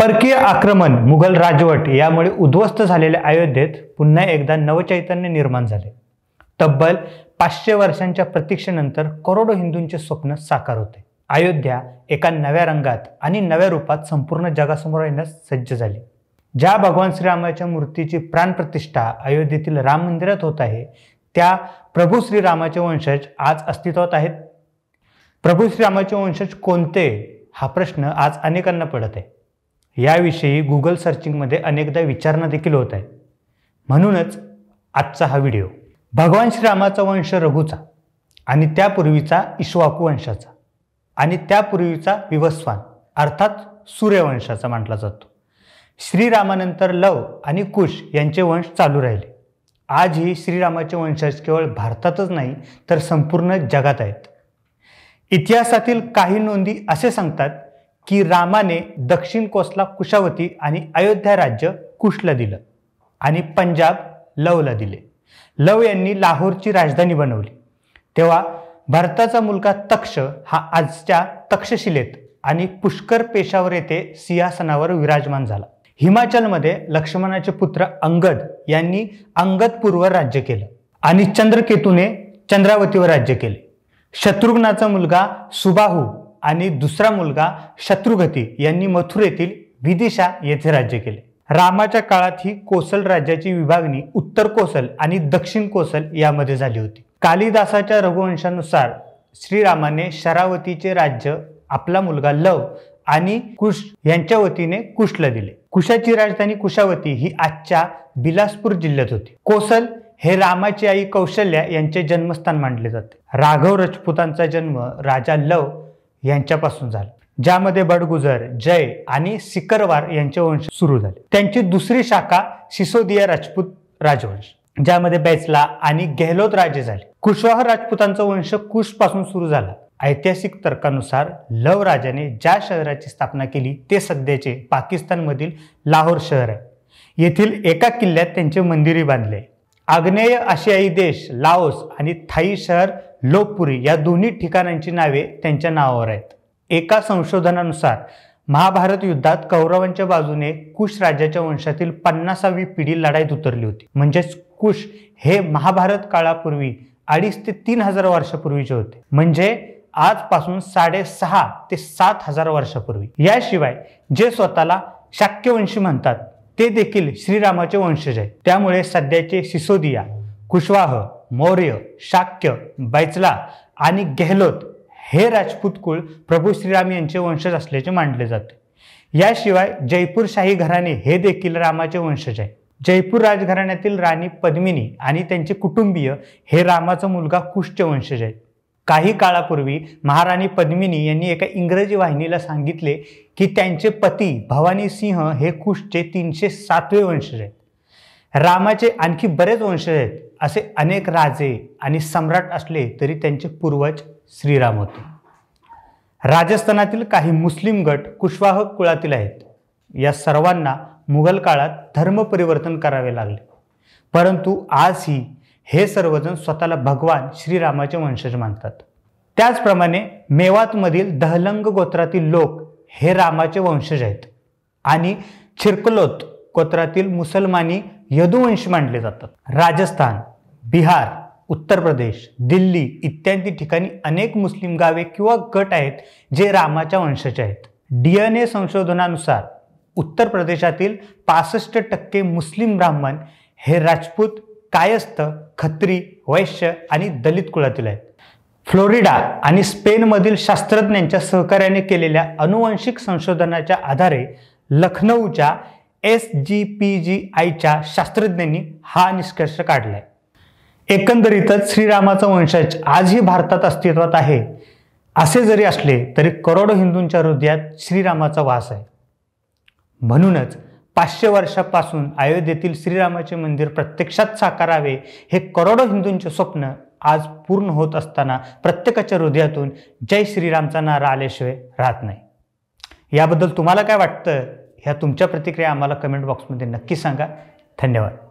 परकीय आक्रमण मुघल राजवट यामुळे उद्ध्वस्त झालेल्या अयोध्येत पुन्हा एकदा नवचैतन्य निर्माण झाले तब्बल पाचशे वर्षांच्या प्रतीक्षेनंतर करोडो हिंदूंचे स्वप्न साकार होते अयोध्या एका नव्या रंगात आणि नव्या रूपात संपूर्ण जगासमोर येण्यास सज्ज झाले ज्या भगवान श्रीरामाच्या मूर्तीची प्राणप्रतिष्ठा अयोध्येतील राम मंदिरात होत आहे त्या प्रभू श्रीरामाचे वंशज आज अस्तित्वात आहेत प्रभू श्रीरामाचे वंशज कोणते हा प्रश्न आज अनेकांना पडत आहे याविषयी गुगल सर्चिंगमध्ये अनेकदा विचारणा देखील होत आहे म्हणूनच आजचा हा व्हिडिओ भगवान श्रीरामाचा वंश रघुचा आणि त्यापूर्वीचा इश्वाकू वंशाचा आणि त्यापूर्वीचा विवस्वान अर्थात सूर्यवंशाचा म्हटला जातो श्रीरामानंतर लव आणि कुश यांचे वंश चालू राहिले आजही श्रीरामाचे वंशज केवळ भारतातच नाही तर संपूर्ण जगात आहेत इतिहासातील काही नोंदी असे सांगतात की रामाने दक्षिण कोसला कुशावती आणि अयोध्या राज्य कुशला दिलं आणि पंजाब लवला दिले लव यांनी लाहोरची राजधानी बनवली तेव्हा भारताचा मुलगा तक्ष हा आजच्या तक्षशिलेत आणि पुष्कर पेशावर येथे सिंहासनावर विराजमान झाला हिमाचलमध्ये लक्ष्मणाचे पुत्र अंगद यांनी अंगदपूरवर राज्य केलं आणि चंद्रकेतूने चंद्रावतीवर राज्य केले शत्रुघ्नाचा मुलगा सुबाहू आणि दुसरा मुलगा शत्रुघती यांनी मथुरेतील विदिशा येथे राज्य केले रामाच्या काळात ही कोसल राज्याची विभागणी उत्तर कोसल आणि दक्षिण कोसल यामध्ये झाली होती कालिदासाच्या रघुवंशानुसार श्रीरामाने शरावतीचे राज्य आपला मुलगा लव आणि कुश यांच्या वतीने कुशला दिले कुशाची राजधानी कुशावती ही आजच्या बिलासपूर जिल्ह्यात होती कोसल हे रामाची आई कौशल्या यांचे जन्मस्थान मानले जाते राघव राजपूतांचा जन्म राजा लव यांच्यापासून झालं ज्यामध्ये बडगुजर जय आणि सिकरवार यांचे वंश सुरू झाले त्यांची दुसरी शाखा सिसोदिया राजपूत राजवंश ज्यामध्ये बैचला आणि गेहलोत राजे झाले कुशवाह राजपूतांचा वंश कुश पासून सुरू झाला ऐतिहासिक तर्कानुसार लव राजाने ज्या शहराची स्थापना केली ते सध्याचे पाकिस्तानमधील लाहोर शहर आहे येथील एका किल्ल्यात त्यांचे मंदिरही बांधले आग्नेय आशियाई देश लाओस आणि थाई शहर लोकपुरी या दोन्ही ठिकाणांची नावे त्यांच्या नावावर आहेत एका संशोधनानुसार महाभारत युद्धात कौरवांच्या बाजूने कुश राज्याच्या वंशातील पन्नासावी पिढी लढाईत उतरली होती म्हणजेच कुश हे महाभारत काळापूर्वी अडीच ते तीन हजार वर्षापूर्वीचे होते म्हणजे आजपासून साडेसहा ते सात हजार वर्षापूर्वी याशिवाय जे स्वतःला शाक्यवंशी म्हणतात ते देखील श्रीरामाचे वंशज आहे त्यामुळे सध्याचे सिसोदिया कुशवाह मौर्य शाक्य बैचला आणि गेहलोत हे राजपूत कुळ प्रभू श्रीराम यांचे वंशज असल्याचे मानले जाते याशिवाय जयपूर शाही घराणे हे देखील रामाचे वंशज आहे जयपूर राजघराण्यातील राणी पद्मिनी आणि त्यांचे कुटुंबीय हे रामाचा मुलगा कुशचे वंशज आहेत काही काळापूर्वी महाराणी पद्मिनी यांनी एका इंग्रजी वाहिनीला सांगितले की त्यांचे पती भवानी सिंह हे कुशचे तीनशे सातवे वंशज आहेत रामाचे आणखी बरेच वंशज आहेत असे अनेक राजे आणि सम्राट असले तरी त्यांचे पूर्वज श्रीराम होते राजस्थानातील काही मुस्लिम गट कुशवाह कुळातील आहेत या सर्वांना मुघल काळात धर्म परिवर्तन करावे लागले परंतु आजही हे सर्वजण स्वतःला भगवान श्रीरामाचे वंशज मानतात त्याचप्रमाणे मेवातमधील दहलंग गोत्रातील लोक हे रामाचे वंशज आहेत आणि छिरकलोत गोत्रातील मुसलमानी यदुवंश मानले जातात राजस्थान बिहार उत्तर प्रदेश दिल्ली इत्यादी ठिकाणी अनेक मुस्लिम गावे किंवा गट आहेत जे रामाच्या वंशाचे आहेत डी एन ए संशोधनानुसार उत्तर प्रदेशातील पासष्ट टक्के मुस्लिम ब्राह्मण हे राजपूत कायस्थ खत्री वैश्य आणि दलित कुळातील आहेत फ्लोरिडा आणि स्पेनमधील शास्त्रज्ञांच्या सहकार्याने केलेल्या अनुवंशिक संशोधनाच्या आधारे लखनौच्या एस जी पी जी आयच्या शास्त्रज्ञांनी हा निष्कर्ष काढलाय एकंदरीतच श्रीरामाचा वंशज आजही भारतात अस्तित्वात आहे असे जरी असले तरी करोडो हिंदूंच्या हृदयात श्रीरामाचा वास आहे म्हणूनच पाचशे वर्षापासून अयोध्येतील श्रीरामाचे मंदिर प्रत्यक्षात साकारावे हे करोडो हिंदूंचे स्वप्न आज पूर्ण होत असताना प्रत्येकाच्या हृदयातून जय श्रीरामचा नारा आल्याशिवाय राहत नाही याबद्दल तुम्हाला काय वाटतं ह्या तुमच्या प्रतिक्रिया आम्हाला कमेंट बॉक्समध्ये नक्की सांगा धन्यवाद